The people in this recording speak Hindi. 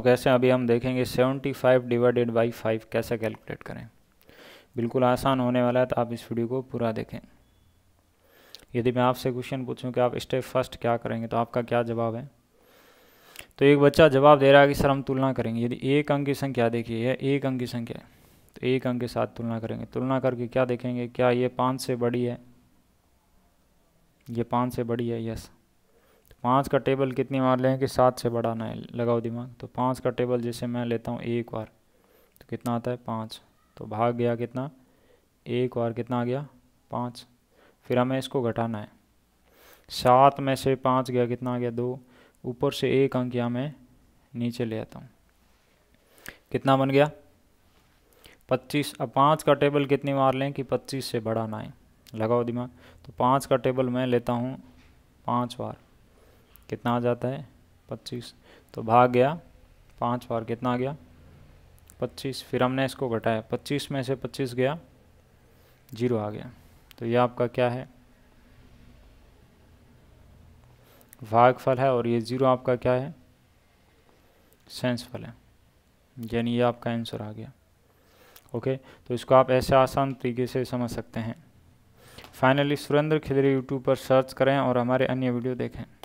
तो कैसे अभी हम देखेंगे 75 डिवाइडेड बाई 5 कैसे कैलकुलेट करें बिल्कुल आसान होने वाला है तो आप इस वीडियो को पूरा देखें यदि मैं आपसे क्वेश्चन पूछूं कि आप स्टेप फर्स्ट क्या करेंगे तो आपका क्या जवाब है तो एक बच्चा जवाब दे रहा है कि सर हम तुलना करेंगे यदि एक अंक की संख्या देखिए यह एक अंक की संख्या है तो एक अंक के साथ तुलना करेंगे तुलना करके क्या देखेंगे क्या ये पाँच से बड़ी है ये पाँच से बड़ी है यस पाँच का टेबल कितनी बार लें कि सात से बड़ा ना लगाओ दिमाग तो पाँच का टेबल जैसे मैं लेता हूँ एक बार तो कितना आता है पाँच तो भाग गया कितना एक बार कितना आ गया पाँच फिर हमें इसको घटाना है सात में से पाँच गया कितना आ गया दो ऊपर से एक अंक यहाँ मैं नीचे ले आता हूँ कितना बन गया पच्चीस अब पाँच का टेबल कितनी बार लें कि पच्चीस से बड़ा ना लगाओ दिमाग तो पाँच का टेबल मैं लेता हूँ पाँच बार कितना आ जाता है पच्चीस तो भाग गया पाँच बार कितना आ गया पच्चीस फिर हमने इसको घटाया पच्चीस में से पच्चीस गया जीरो आ गया तो ये आपका क्या है भागफल है और ये जीरो आपका क्या है सेंस फल है यानी ये आपका आंसर आ गया ओके तो इसको आप ऐसे आसान तरीके से समझ सकते हैं फाइनली सुरेंद्र खिदरी यूट्यूब पर सर्च करें और हमारे अन्य वीडियो देखें